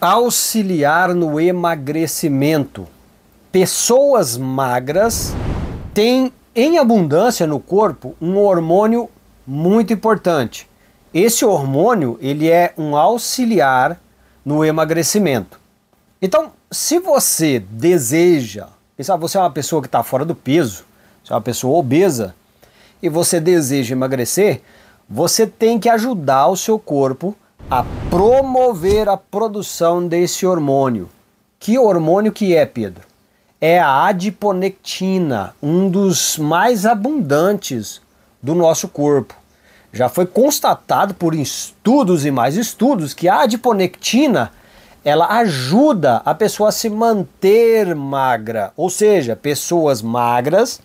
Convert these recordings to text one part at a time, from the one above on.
auxiliar no emagrecimento. Pessoas magras têm em abundância no corpo um hormônio muito importante. Esse hormônio, ele é um auxiliar no emagrecimento. Então, se você deseja, pensar, você é uma pessoa que está fora do peso, você é uma pessoa obesa e você deseja emagrecer, você tem que ajudar o seu corpo a a promover a produção desse hormônio. Que hormônio que é, Pedro? É a adiponectina, um dos mais abundantes do nosso corpo. Já foi constatado por estudos e mais estudos que a adiponectina ela ajuda a pessoa a se manter magra, ou seja, pessoas magras,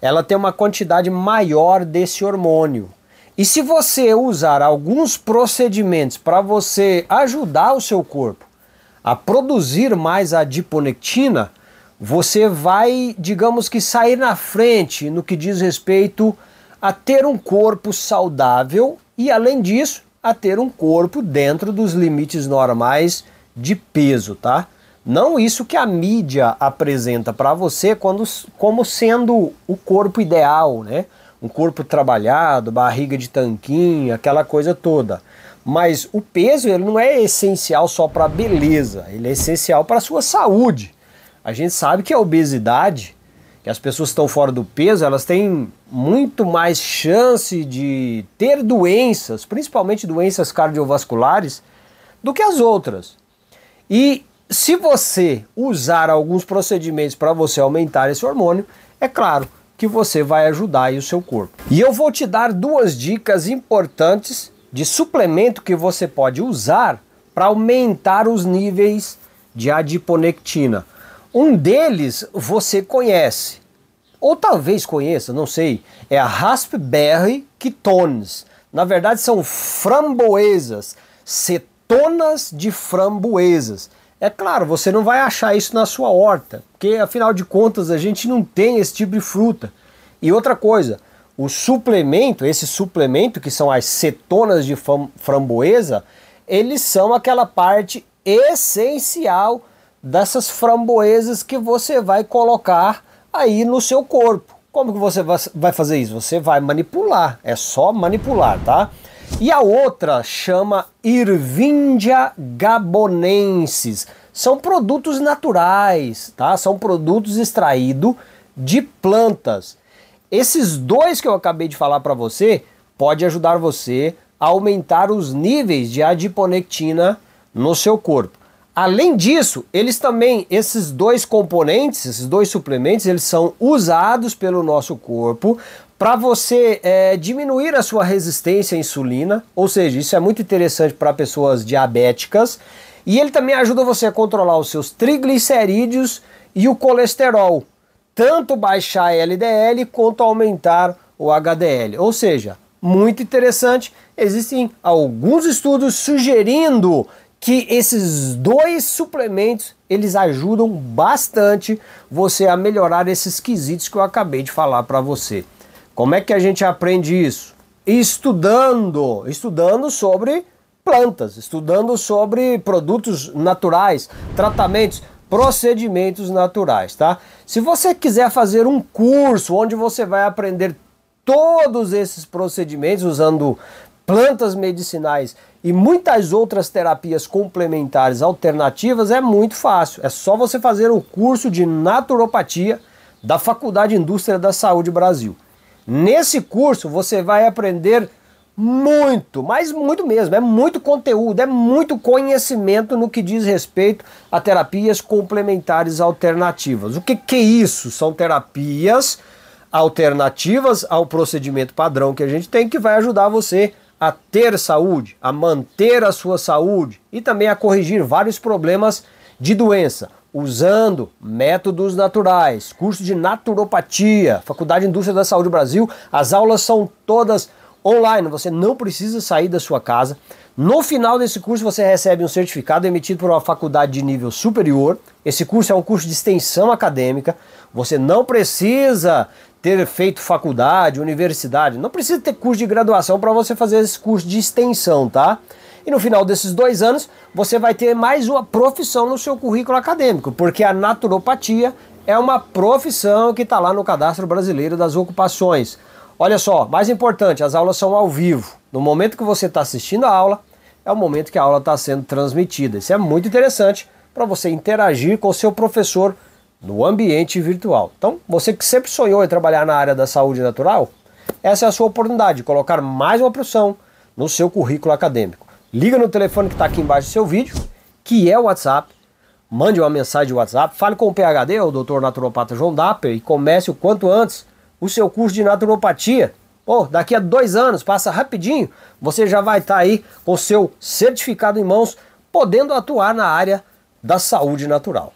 ela tem uma quantidade maior desse hormônio. E se você usar alguns procedimentos para você ajudar o seu corpo a produzir mais adiponectina, você vai, digamos que, sair na frente no que diz respeito a ter um corpo saudável e, além disso, a ter um corpo dentro dos limites normais de peso, tá? Não isso que a mídia apresenta para você quando, como sendo o corpo ideal, né? um corpo trabalhado, barriga de tanquinho, aquela coisa toda. Mas o peso ele não é essencial só para beleza, ele é essencial para a sua saúde. A gente sabe que a obesidade, que as pessoas estão fora do peso, elas têm muito mais chance de ter doenças, principalmente doenças cardiovasculares, do que as outras. E se você usar alguns procedimentos para você aumentar esse hormônio, é claro, que você vai ajudar o seu corpo. E eu vou te dar duas dicas importantes de suplemento que você pode usar para aumentar os níveis de adiponectina. Um deles você conhece, ou talvez conheça, não sei, é a Raspberry Ketones. Na verdade são framboesas, cetonas de framboesas. É claro, você não vai achar isso na sua horta, porque afinal de contas a gente não tem esse tipo de fruta. E outra coisa, o suplemento, esse suplemento que são as cetonas de framboesa, eles são aquela parte essencial dessas framboesas que você vai colocar aí no seu corpo. Como que você vai fazer isso? Você vai manipular, é só manipular, tá? E a outra chama Irvindia gabonensis. São produtos naturais, tá? São produtos extraídos de plantas. Esses dois que eu acabei de falar para você pode ajudar você a aumentar os níveis de adiponectina no seu corpo. Além disso, eles também, esses dois componentes, esses dois suplementos, eles são usados pelo nosso corpo para você é, diminuir a sua resistência à insulina, ou seja, isso é muito interessante para pessoas diabéticas. E ele também ajuda você a controlar os seus triglicerídeos e o colesterol, tanto baixar LDL quanto aumentar o HDL. Ou seja, muito interessante. Existem alguns estudos sugerindo que esses dois suplementos eles ajudam bastante você a melhorar esses quesitos que eu acabei de falar para você. Como é que a gente aprende isso? Estudando, estudando sobre plantas, estudando sobre produtos naturais, tratamentos, procedimentos naturais, tá? Se você quiser fazer um curso onde você vai aprender todos esses procedimentos usando plantas medicinais e muitas outras terapias complementares alternativas é muito fácil. É só você fazer o curso de naturopatia da Faculdade de Indústria da Saúde Brasil. Nesse curso você vai aprender muito, mas muito mesmo, é muito conteúdo, é muito conhecimento no que diz respeito a terapias complementares alternativas. O que, que é isso? São terapias alternativas ao procedimento padrão que a gente tem que vai ajudar você a ter saúde, a manter a sua saúde e também a corrigir vários problemas de doença, usando métodos naturais, curso de naturopatia, Faculdade de Indústria da Saúde Brasil. As aulas são todas online, você não precisa sair da sua casa. No final desse curso você recebe um certificado emitido por uma faculdade de nível superior. Esse curso é um curso de extensão acadêmica. Você não precisa ter feito faculdade, universidade, não precisa ter curso de graduação para você fazer esse curso de extensão, tá? E no final desses dois anos, você vai ter mais uma profissão no seu currículo acadêmico, porque a naturopatia é uma profissão que está lá no cadastro brasileiro das ocupações. Olha só, mais importante, as aulas são ao vivo. No momento que você está assistindo a aula, é o momento que a aula está sendo transmitida. Isso é muito interessante para você interagir com o seu professor no ambiente virtual. Então, você que sempre sonhou em trabalhar na área da saúde natural, essa é a sua oportunidade de colocar mais uma profissão no seu currículo acadêmico. Liga no telefone que está aqui embaixo do seu vídeo, que é o WhatsApp, mande uma mensagem de WhatsApp, fale com o PHD, o Dr. Naturopata João Dapper, e comece o quanto antes o seu curso de naturopatia. Pô, daqui a dois anos, passa rapidinho, você já vai estar tá aí com seu certificado em mãos, podendo atuar na área da saúde natural.